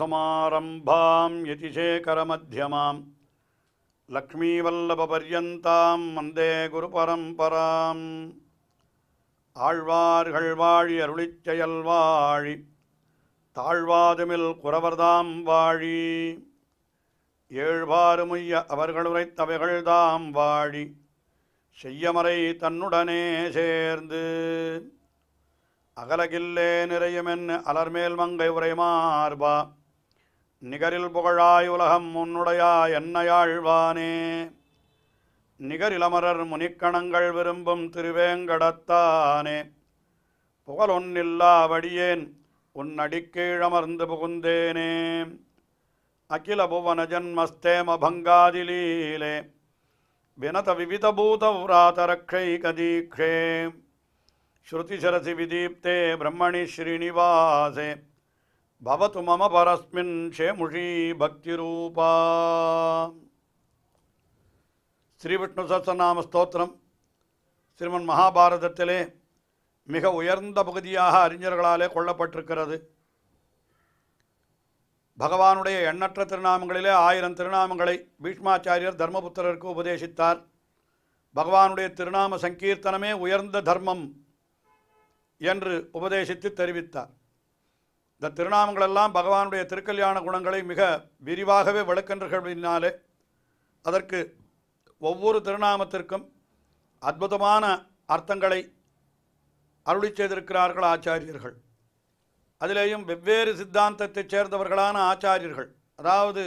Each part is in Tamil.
சமாரம்பாம் யதிசேகரமத்தியமாம் லக்ஷ்மீவல்லபபர்யந்தாம் வந்தே குரு பரம்பராம் ஆழ்வார்கள் வாழி அருளிச்செயல் வாழி தாழ்வாதுமில் குறவர்தாம் வாழி ஏழ்வாறுமுய்ய அவர்களுரைத்தவைகள்தாம் வாழி செய்யமறை தன்னுடனே சேர்ந்து அகலகில்லே நிறையுமென் அலர்மேல் மங்கை உரைமார்பா நிகரில் புகழாய் உலகம் உன்னுடையா என்னையாழ்வானே நிகரிலமரர் முனிக்கணங்கள் விரும்பும் திருவேங்கடத்தானே புகழ் ஒன்னில்லா வடியேன் உன் அடிக்கீழமர்ந்து புகுந்தேனே அகில புவன ஜன்மஸ்தேம பங்காதிலீலே வினத விவித பூத உராதரக்ஷை கதீக்ஷே ஸ்ருதிசரசி விதீப்தே பிரம்மணி ஸ்ரீனிவாசே பவத்து மம பரஸ்மின் ஷேமுஷி பக்தி ரூபா ஸ்ரீ விஷ்ணு சஸ்தநாம ஸ்தோத்திரம் ஸ்ரீமன் மகாபாரதத்திலே மிக உயர்ந்த பகுதியாக அறிஞர்களாலே கொள்ளப்பட்டிருக்கிறது பகவானுடைய எண்ணற்ற திருநாமங்களிலே ஆயிரம் திருநாமங்களை பீஷ்மாச்சாரியர் தர்மபுத்திரருக்கு உபதேசித்தார் பகவானுடைய திருநாம சங்கீர்த்தனமே உயர்ந்த தர்மம் என்று உபதேசித்து தெரிவித்தார் இந்த திருநாமங்களெல்லாம் பகவானுடைய திருக்கல்யாண குணங்களை மிக விரிவாகவே விளக்கின்றாலே அதற்கு ஒவ்வொரு திருநாமத்திற்கும் அற்புதமான அர்த்தங்களை அருளி செய்திருக்கிறார்கள் ஆச்சாரியர்கள் அதிலேயும் வெவ்வேறு சித்தாந்தத்தைச் சேர்ந்தவர்களான ஆச்சாரியர்கள் அதாவது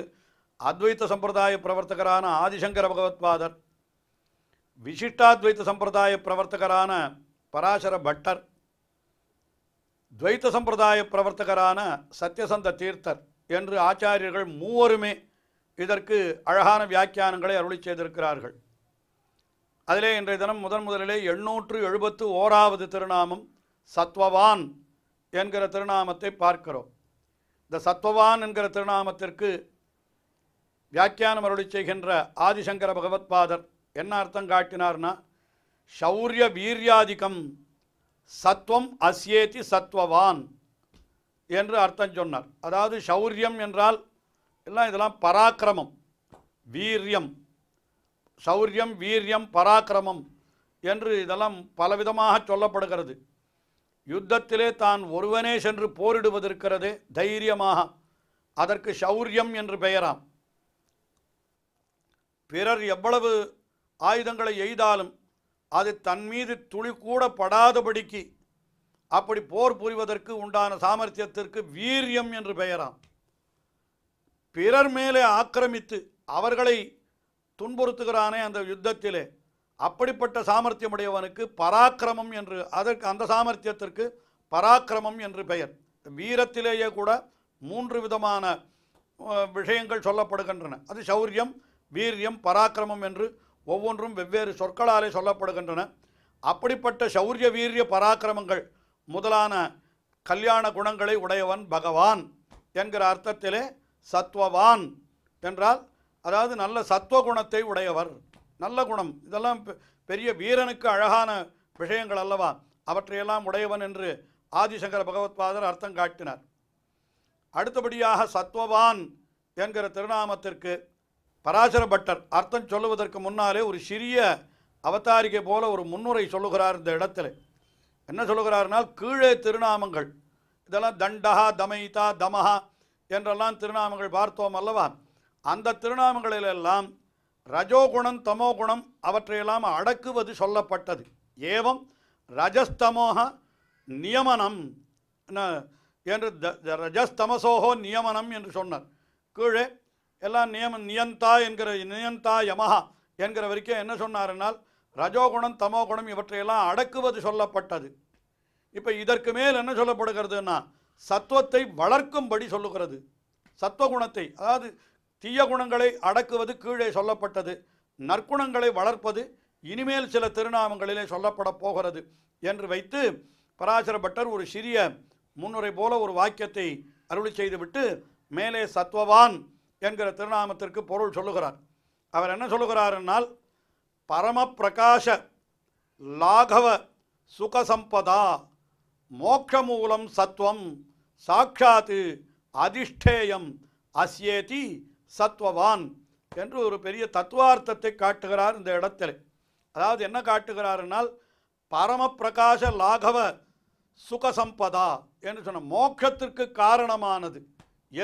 அத்வைத்த சம்பிரதாய பிரவர்த்தகரான ஆதிசங்கர பகவத்பாதர் விசிஷ்டாத்வைத்த சம்பிரதாய பிரவர்த்தகரான பராசர பட்டர் துவைத்த சம்பிரதாய பிரவர்த்தகரான சத்யசந்த தீர்த்தர் என்று ஆச்சாரியர்கள் மூவருமே இதற்கு அழகான வியாக்கியானங்களை அருளி செய்திருக்கிறார்கள் அதிலே இன்றைய தினம் முதன் முதலிலே எண்ணூற்று எழுபத்து ஓராவது திருநாமம் சத்வவான் என்கிற திருநாமத்தை பார்க்கிறோம் இந்த சத்வவான் என்கிற திருநாமத்திற்கு வியாக்கியானம் அருளி செய்கின்ற ஆதிசங்கர பகவத்பாதர் என்ன அர்த்தம் காட்டினார்னா சௌரிய வீரியாதிக்கம் சத்வம் அஸ்யேதி சத்வவான் என்று அர்த்தம் சொன்னார் அதாவது சௌரியம் என்றால் எல்லாம் இதெல்லாம் பராக்கிரமம் வீரியம் சௌரியம் வீரியம் பராக்கிரமம் என்று இதெல்லாம் பலவிதமாக சொல்லப்படுகிறது யுத்தத்திலே தான் ஒருவனே சென்று போரிடுவதற்கிறது தைரியமாக அதற்கு சௌரியம் என்று பெயராம் பிறர் எவ்வளவு ஆயுதங்களை எய்தாலும் அது தன் மீது துளி கூட படாதபடிக்கு அப்படி போர் புரிவதற்கு உண்டான சாமர்த்தியத்திற்கு வீரியம் என்று பெயராம் பிறர் மேலே ஆக்கிரமித்து அவர்களை துன்புறுத்துகிறானே அந்த யுத்தத்திலே அப்படிப்பட்ட சாமர்த்தியமுடையவனுக்கு பராக்கிரமம் என்று அதற்கு அந்த சாமர்த்தியத்திற்கு பராக்கிரமம் என்று பெயர் வீரத்திலேயே கூட மூன்று விதமான விஷயங்கள் சொல்லப்படுகின்றன அது சௌரியம் வீரியம் பராக்கிரமம் என்று ஒவ்வொன்றும் வெவ்வேறு சொற்களாலே சொல்லப்படுகின்றன அப்படிப்பட்ட சௌரிய வீரிய பராக்கிரமங்கள் முதலான கல்யாண குணங்களை உடையவன் பகவான் என்கிற அர்த்தத்திலே சத்வவான் என்றால் அதாவது நல்ல சத்துவ குணத்தை உடையவர் நல்ல குணம் இதெல்லாம் பெரிய வீரனுக்கு அழகான விஷயங்கள் அல்லவா அவற்றையெல்லாம் உடையவன் என்று ஆதிசங்கர பகவத்பாதர் அர்த்தம் காட்டினார் அடுத்தபடியாக சத்வவான் என்கிற திருநாமத்திற்கு பராசர பட்டர் அர்த்தம் சொல்லுவதற்கு முன்னாலே ஒரு சிறிய அவதாரிகை போல ஒரு முன்னுரை சொல்லுகிறார் இந்த இடத்துல என்ன சொல்லுகிறார்னால் கீழே திருநாமங்கள் இதெல்லாம் தண்டஹா தமயிதா தமஹா என்றெல்லாம் திருநாமங்கள் பார்த்தோம் அல்லவா அந்த திருநாமங்களிலெல்லாம் ரஜோகுணம் தமோகுணம் அவற்றையெல்லாம் அடக்குவது சொல்லப்பட்டது ஏவம் ரஜஸ்தமோக நியமனம் என்று ரஜஸ்தமசோகோ நியமனம் என்று சொன்னார் கீழே எல்லாம் நியம நியந்தா என்கிற நியந்தா யமஹா என்கிற வரைக்கும் என்ன சொன்னார்னால் ரஜோகுணம் தமோகுணம் இவற்றையெல்லாம் அடக்குவது சொல்லப்பட்டது இப்போ இதற்கு மேல் என்ன சொல்லப்படுகிறதுனா சத்துவத்தை வளர்க்கும்படி சொல்லுகிறது சத்துவகுணத்தை அதாவது தீய குணங்களை அடக்குவது கீழே சொல்லப்பட்டது நற்குணங்களை வளர்ப்பது இனிமேல் சில திருநாமங்களிலே சொல்லப்பட போகிறது என்று வைத்து பராசர பட்டர் ஒரு சிறிய முன்னுரை போல ஒரு வாக்கியத்தை அருளி செய்துவிட்டு மேலே சத்வவான் என்கிற திருநாமத்திற்கு பொருள் சொல்லுகிறார் அவர் என்ன சொல்லுகிறார் என்னால் பிரகாஷ லாகவ சுகசம்பதா மோக்ஷமூலம் சத்வம் சாட்சாத்து அதிஷ்டேயம் அசியேதி சத்வவான் என்று ஒரு பெரிய தத்துவார்த்தத்தை காட்டுகிறார் இந்த இடத்தில் அதாவது என்ன காட்டுகிறாருனால் பிரகாஷ லாகவ சுகசம்பதா என்று சொன்ன மோட்சத்திற்கு காரணமானது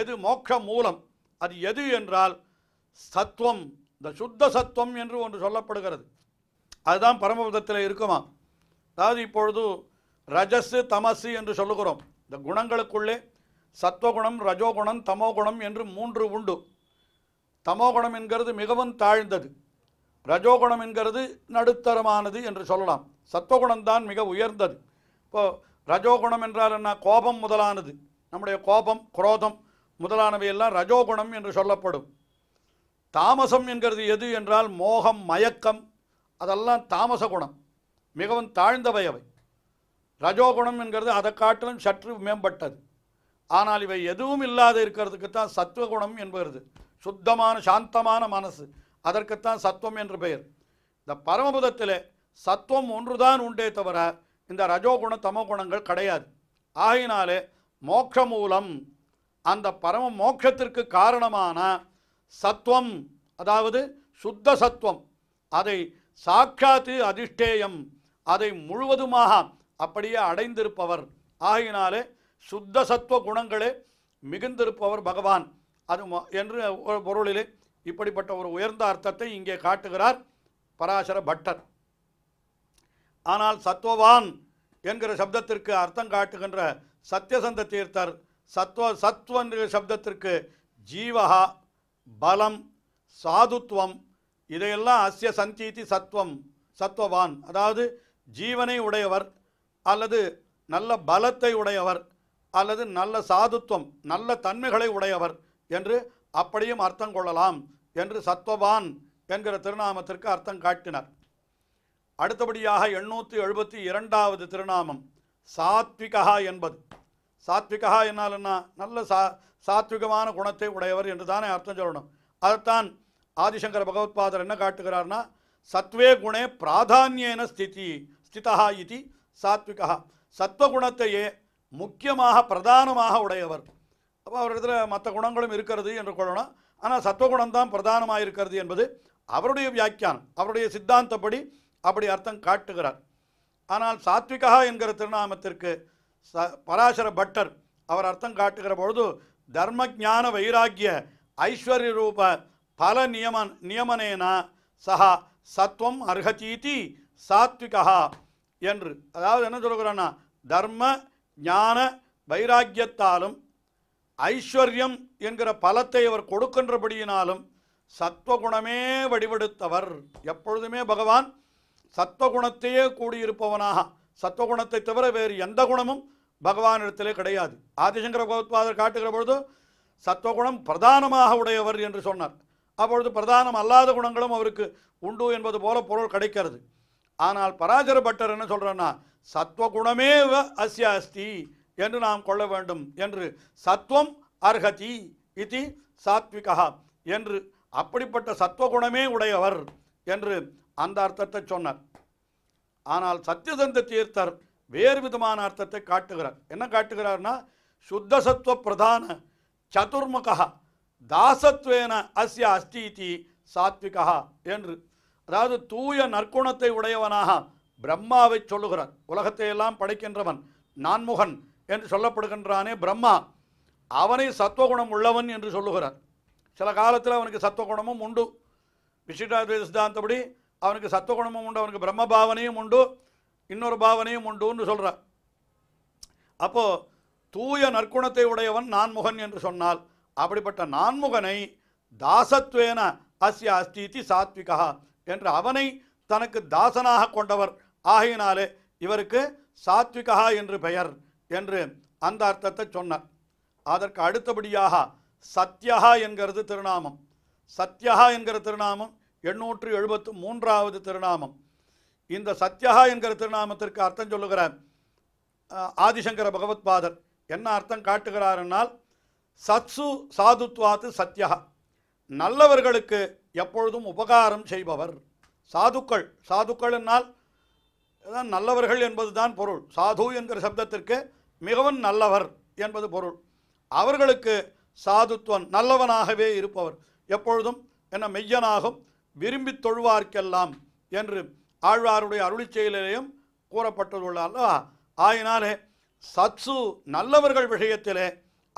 எது மோட்ச மூலம் அது எது என்றால் சத்துவம் இந்த சுத்த சத்துவம் என்று ஒன்று சொல்லப்படுகிறது அதுதான் பரமபதத்தில் இருக்குமா அதாவது இப்பொழுது ரஜஸு தமசு என்று சொல்லுகிறோம் இந்த குணங்களுக்குள்ளே சத்வகுணம் ரஜோகுணம் தமோகுணம் என்று மூன்று உண்டு தமோகுணம் என்கிறது மிகவும் தாழ்ந்தது ரஜோகுணம் என்கிறது நடுத்தரமானது என்று சொல்லலாம் சத்வகுணம் தான் மிக உயர்ந்தது இப்போது ரஜோகுணம் என்றால் என்ன கோபம் முதலானது நம்முடைய கோபம் குரோதம் முதலானவையெல்லாம் ரஜோகுணம் என்று சொல்லப்படும் தாமசம் என்கிறது எது என்றால் மோகம் மயக்கம் அதெல்லாம் தாமச குணம் மிகவும் தாழ்ந்தவை அவை ரஜோகுணம் என்கிறது அதை காட்டிலும் சற்று மேம்பட்டது ஆனால் இவை எதுவும் இல்லாத தான் சத்துவகுணம் என்பது சுத்தமான சாந்தமான மனசு அதற்குத்தான் சத்துவம் என்று பெயர் இந்த பரமபுதத்தில் சத்துவம் ஒன்றுதான் உண்டே தவிர இந்த ரஜோகுண தமோ குணங்கள் கிடையாது ஆகினாலே மோட்ச மூலம் அந்த பரம மோட்சத்திற்கு காரணமான சத்துவம் அதாவது சுத்த சத்துவம் அதை சாட்சாத்து அதிஷ்டேயம் அதை முழுவதுமாக அப்படியே அடைந்திருப்பவர் ஆகினாலே சுத்த சத்துவ குணங்களே மிகுந்திருப்பவர் பகவான் அது என்று ஒரு பொருளிலே இப்படிப்பட்ட ஒரு உயர்ந்த அர்த்தத்தை இங்கே காட்டுகிறார் பராசர பட்டர் ஆனால் சத்துவவான் என்கிற சப்தத்திற்கு அர்த்தம் காட்டுகின்ற சத்தியசந்த தீர்த்தர் சத்வ சத்வன்ற சப்தத்திற்கு ஜீவகா பலம் சாதுத்துவம் இதையெல்லாம் அஸ்ய சந்தீதி சத்வம் சத்வவான் அதாவது ஜீவனை உடையவர் அல்லது நல்ல பலத்தை உடையவர் அல்லது நல்ல சாதுத்துவம் நல்ல தன்மைகளை உடையவர் என்று அப்படியும் அர்த்தம் கொள்ளலாம் என்று சத்வவான் என்கிற திருநாமத்திற்கு அர்த்தம் காட்டினார் அடுத்தபடியாக எண்ணூற்றி எழுபத்தி இரண்டாவது திருநாமம் சாத்விகா என்பது சாத்விகா என்ன நல்ல சா சாத்விகமான குணத்தை உடையவர் என்று தானே அர்த்தம் சொல்லணும் அதைத்தான் ஆதிசங்கர பகவத்பாதர் என்ன காட்டுகிறார்னா சத்வே குணே பிராதானியன ஸ்திதி ஸ்திதா இது சாத்விகா சத்வகுணத்தையே முக்கியமாக பிரதானமாக உடையவர் அப்போ அவரிடத்துல மற்ற குணங்களும் இருக்கிறது என்று கொள்ளணும் ஆனால் சத்வகுணம் தான் பிரதானமாக இருக்கிறது என்பது அவருடைய வியாக்கியானம் அவருடைய சித்தாந்தப்படி அப்படி அர்த்தம் காட்டுகிறார் ஆனால் சாத்விகா என்கிற திருநாமத்திற்கு ச பராசர பட்டர் அவர் அர்த்தம் காட்டுகிற பொழுது தர்ம ஜான வைராக்கிய ஐஸ்வர்ய ரூப பல நியமன் நியமனேனா சா சத்வம் அர்ஹச்சீதி சாத்விகா என்று அதாவது என்ன சொல்கிறோன்னா தர்ம ஞான வைராக்கியத்தாலும் ஐஸ்வர்யம் என்கிற பலத்தை அவர் கொடுக்கின்றபடியினாலும் சத்வகுணமே வடிவெடுத்தவர் எப்பொழுதுமே பகவான் சத்வகுணத்தையே கூடியிருப்பவனாக சத்வகுணத்தை தவிர வேறு எந்த குணமும் பகவானிடத்திலே கிடையாது ஆதிசங்கர பகவத்பாதர் காட்டுகிற பொழுது சத்துவகுணம் பிரதானமாக உடையவர் என்று சொன்னார் அப்பொழுது பிரதானம் அல்லாத குணங்களும் அவருக்கு உண்டு என்பது போல பொருள் கிடைக்கிறது ஆனால் பராஜர பட்டர் என்ன சொல்கிறேன்னா சத்வகுணமே அஸ்ய அஸ்தி என்று நாம் கொள்ள வேண்டும் என்று சத்வம் அர்ஹதி இது சாத்விகா என்று அப்படிப்பட்ட சத்வகுணமே உடையவர் என்று அந்த அர்த்தத்தை சொன்னார் ஆனால் சத்யசந்த தீர்த்தர் வேறு விதமான அர்த்தத்தை காட்டுகிறார் என்ன காட்டுகிறார்னா சுத்தசத்துவ பிரதான சதுர்முகா தாசத்துவேன அஸ்ய அஸ்தீதி சாத்விகா என்று அதாவது தூய நற்குணத்தை உடையவனாக பிரம்மாவை சொல்லுகிறார் உலகத்தை எல்லாம் படைக்கின்றவன் நான்முகன் என்று சொல்லப்படுகின்றானே பிரம்மா அவனை சத்துவகுணம் உள்ளவன் என்று சொல்லுகிறார் சில காலத்தில் அவனுக்கு சத்துவகுணமும் உண்டு விசிட்டாத்வைத சித்தாந்தபடி அவனுக்கு சத்துவகுணமும் உண்டு அவனுக்கு பிரம்ம பாவனையும் உண்டு இன்னொரு பாவனையும் உண்டுன்னு சொல்கிறார் அப்போது தூய நற்குணத்தை உடையவன் நான்முகன் என்று சொன்னால் அப்படிப்பட்ட நான்முகனை தாசத்வேன அஸ்ய அஸ்தீதி சாத்விகா என்று அவனை தனக்கு தாசனாக கொண்டவர் ஆகையினாலே இவருக்கு சாத்விகா என்று பெயர் என்று அந்த அர்த்தத்தை சொன்னார் அதற்கு அடுத்தபடியாக சத்யஹா என்கிறது திருநாமம் சத்யஹா என்கிற திருநாமம் எண்ணூற்று எழுபத்து மூன்றாவது திருநாமம் இந்த சத்யகா என்கிற திருநாமத்திற்கு அர்த்தம் சொல்லுகிற ஆதிசங்கர பகவத் பாதர் என்ன அர்த்தம் காட்டுகிறார் சத்சு சாதுத்வாத்து சத்யகா நல்லவர்களுக்கு எப்பொழுதும் உபகாரம் செய்பவர் சாதுக்கள் சாதுக்கள் என்னால் நல்லவர்கள் என்பதுதான் பொருள் சாது என்கிற சப்தத்திற்கு மிகவும் நல்லவர் என்பது பொருள் அவர்களுக்கு சாதுத்வன் நல்லவனாகவே இருப்பவர் எப்பொழுதும் என்ன மெய்யனாகும் விரும்பி தொழுவார்க்கெல்லாம் என்று ஆழ்வாருடைய அருளி செயலிலேயும் கூறப்பட்டுள்ள அல்லவா ஆயினாலே சத்சு நல்லவர்கள் விஷயத்திலே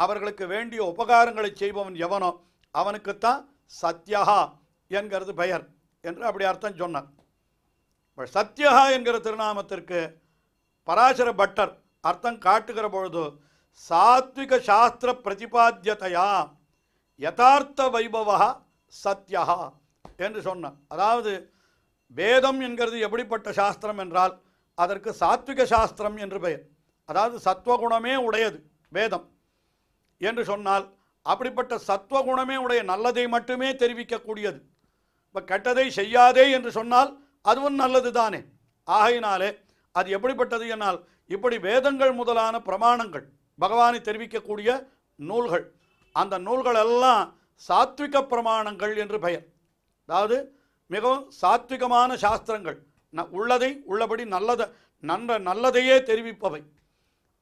அவர்களுக்கு வேண்டிய உபகாரங்களை செய்பவன் எவனோ அவனுக்குத்தான் சத்யஹா என்கிறது பெயர் என்று அப்படி அர்த்தம் சொன்னார் சத்யஹா என்கிற திருநாமத்திற்கு பராசர பட்டர் அர்த்தம் காட்டுகிற பொழுது சாத்விக சாஸ்திர பிரதிபாத்தியதையா யதார்த்த வைபவா சத்யஹா என்று சொன்னான் அதாவது வேதம் என்கிறது எப்படிப்பட்ட சாஸ்திரம் என்றால் அதற்கு சாத்விக சாஸ்திரம் என்று பெயர் அதாவது சத்வகுணமே உடையது வேதம் என்று சொன்னால் அப்படிப்பட்ட சத்வகுணமே உடைய நல்லதை மட்டுமே தெரிவிக்கக்கூடியது இப்போ கெட்டதை செய்யாதே என்று சொன்னால் அதுவும் நல்லது தானே ஆகையினாலே அது எப்படிப்பட்டது என்னால் இப்படி வேதங்கள் முதலான பிரமாணங்கள் பகவானை தெரிவிக்கக்கூடிய நூல்கள் அந்த நூல்கள் எல்லாம் சாத்விக பிரமாணங்கள் என்று பெயர் அதாவது மிகவும் சாத்விகமான சாஸ்திரங்கள் ந உள்ளதை உள்ளபடி நல்லதை நன்ற நல்லதையே தெரிவிப்பவை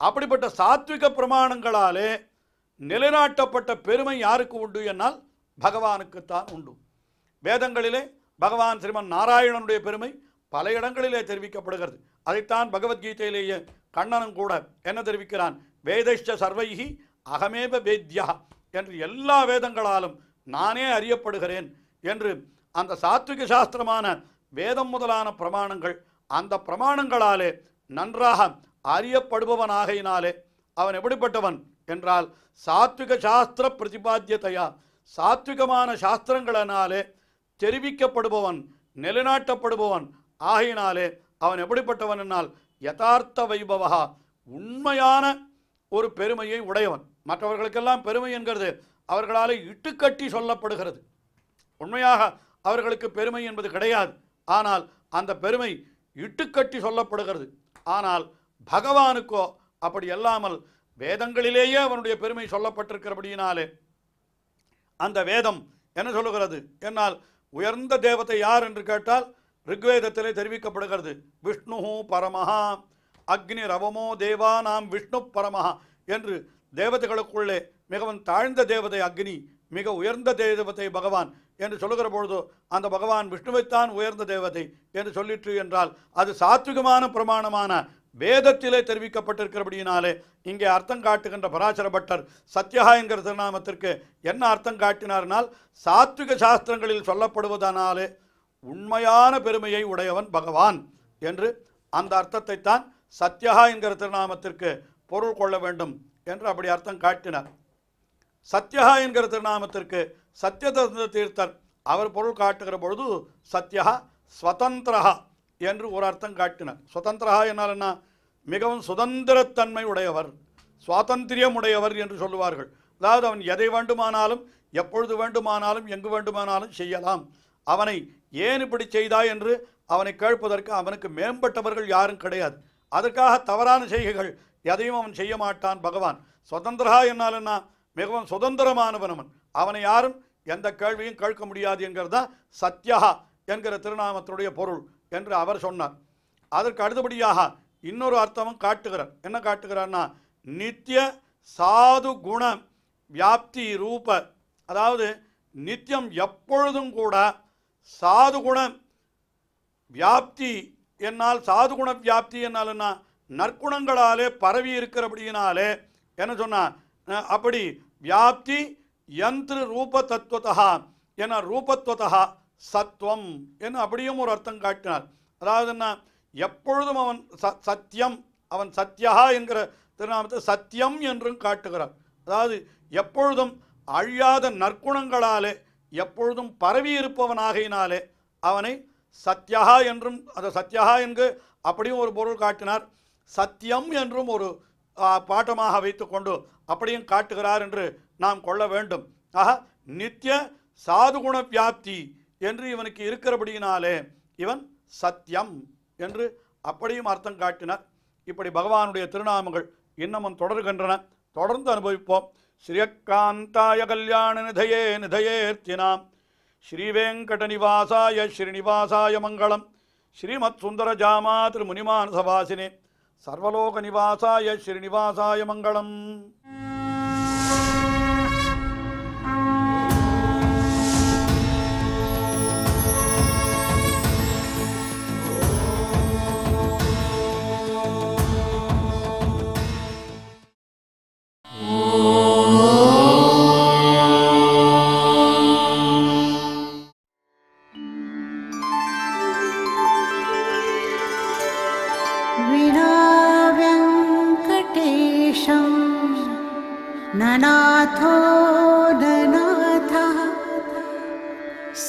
அப்படிப்பட்ட சாத்விக பிரமாணங்களாலே நிலைநாட்டப்பட்ட பெருமை யாருக்கு உண்டு என்னால் பகவானுக்குத்தான் உண்டு வேதங்களிலே பகவான் ஸ்ரீமன் நாராயணனுடைய பெருமை பல இடங்களிலே தெரிவிக்கப்படுகிறது அதைத்தான் பகவத்கீதையிலேயே கண்ணனும் கூட என்ன தெரிவிக்கிறான் வேதஷ்ட சர்வைகி அகமேப வேத்யா என்று எல்லா வேதங்களாலும் நானே அறியப்படுகிறேன் என்று அந்த சாத்விக சாஸ்திரமான வேதம் முதலான பிரமாணங்கள் அந்த பிரமாணங்களாலே நன்றாக அறியப்படுபவனாகையினாலே அவன் எப்படிப்பட்டவன் என்றால் சாத்விக சாஸ்திர பிரதிபாத்தியத்தையா சாத்விகமான சாஸ்திரங்களினாலே தெரிவிக்கப்படுபவன் நிலைநாட்டப்படுபவன் ஆகையினாலே அவன் எப்படிப்பட்டவன் என்னால் யதார்த்த வைபவா உண்மையான ஒரு பெருமையை உடையவன் மற்றவர்களுக்கெல்லாம் பெருமை என்கிறது அவர்களாலே இட்டுக்கட்டி சொல்லப்படுகிறது உண்மையாக அவர்களுக்கு பெருமை என்பது கிடையாது ஆனால் அந்த பெருமை இட்டுக்கட்டி சொல்லப்படுகிறது ஆனால் பகவானுக்கோ அப்படி அல்லாமல் வேதங்களிலேயே அவனுடைய பெருமை சொல்லப்பட்டிருக்கிறபடியினாலே அந்த வேதம் என்ன சொல்லுகிறது என்னால் உயர்ந்த தேவத்தை யார் என்று கேட்டால் ரிக்வேதத்திலே தெரிவிக்கப்படுகிறது விஷ்ணு பரமஹா அக்னி ரவமோ தேவா நாம் விஷ்ணு பரமஹா என்று தேவதைகளுக்குள்ளே மிகவும் தாழ்ந்த தேவதை அக்னி மிக உயர்ந்த தெய்வத்தை பகவான் என்று சொல்லுகிற பொழுது அந்த பகவான் விஷ்ணுவைத்தான் உயர்ந்த தேவதை என்று சொல்லிற்று என்றால் அது சாத்விகமான பிரமாணமான வேதத்திலே தெரிவிக்கப்பட்டிருக்கிறபடியினாலே இங்கே அர்த்தம் காட்டுகின்ற பராசர பட்டர் சத்யா என்கிற திருநாமத்திற்கு என்ன அர்த்தம் காட்டினார்னால் சாத்விக சாஸ்திரங்களில் சொல்லப்படுவதனாலே உண்மையான பெருமையை உடையவன் பகவான் என்று அந்த அர்த்தத்தைத்தான் சத்யா என்கிற திருநாமத்திற்கு பொருள் கொள்ள வேண்டும் என்று அப்படி அர்த்தம் காட்டினார் சத்யகா என்கிற திருநாமத்திற்கு சத்ய தீர்த்தர் அவர் பொருள் காட்டுகிற பொழுது சத்யகா ஸ்வதந்திரஹா என்று ஒரு அர்த்தம் காட்டினார் சுதந்திரஹா என்னால் என்ன மிகவும் சுதந்திரத்தன்மை உடையவர் சுவாதந்திரியம் உடையவர் என்று சொல்லுவார்கள் அதாவது அவன் எதை வேண்டுமானாலும் எப்பொழுது வேண்டுமானாலும் எங்கு வேண்டுமானாலும் செய்யலாம் அவனை ஏன் இப்படி செய்தாய் என்று அவனை கேட்பதற்கு அவனுக்கு மேம்பட்டவர்கள் யாரும் கிடையாது அதற்காக தவறான செய்கைகள் எதையும் அவன் செய்ய மாட்டான் பகவான் சுதந்திரா என்னால் என்ன மிகவும் சுதந்திரமானவனவன் அவனை யாரும் எந்த கேள்வியும் கேட்க முடியாது என்கிறது தான் சத்யஹா என்கிற திருநாமத்தினுடைய பொருள் என்று அவர் சொன்னார் அதற்கு அடுத்தபடியாக இன்னொரு அர்த்தமும் காட்டுகிறார் என்ன காட்டுகிறார்னா நித்திய சாது குண வியாப்தி ரூப அதாவது நித்தியம் எப்பொழுதும் கூட குண வியாப்தி என்னால் சாதுகுண வியாப்தி என்னால் என்ன நற்குணங்களாலே பரவி இருக்கிறபடியினாலே என்ன சொன்னால் அப்படி வியாப்தி யந்திர ரூப தத்துவத்தா என ரூபத்துவத்தா சத்துவம் என்று அப்படியும் ஒரு அர்த்தம் காட்டினார் அதாவது என்ன எப்பொழுதும் அவன் ச சத்தியம் அவன் சத்யா என்கிற திருநாமத்தை சத்தியம் என்றும் காட்டுகிறார் அதாவது எப்பொழுதும் அழியாத நற்குணங்களாலே எப்பொழுதும் பரவி இருப்பவனாகையினாலே அவனை சத்யா என்றும் அதை சத்யா என்று அப்படியும் ஒரு பொருள் காட்டினார் சத்தியம் என்றும் ஒரு பாட்டமாக வைத்துக்கொண்டு அப்படியும் காட்டுகிறார் என்று நாம் கொள்ள வேண்டும் ஆக நித்திய சாதுகுண வியாப்தி என்று இவனுக்கு இருக்கிறபடியினாலே இவன் சத்தியம் என்று அப்படியும் அர்த்தம் காட்டினார் இப்படி பகவானுடைய திருநாமங்கள் இன்னமும் தொடர்கின்றன தொடர்ந்து அனுபவிப்போம் ஸ்ரீயக்காந்தாய கல்யாண நிதையே ஸ்ரீவேங்கட ஸ்ரீவேங்கடநிவாசாய ஸ்ரீநிவாசாய மங்களம் ஸ்ரீமத் சுந்தர ஜாமா திரு சவாசினே సర్వలోక నివాసాయ శ్రీనివాసాయ మంగళం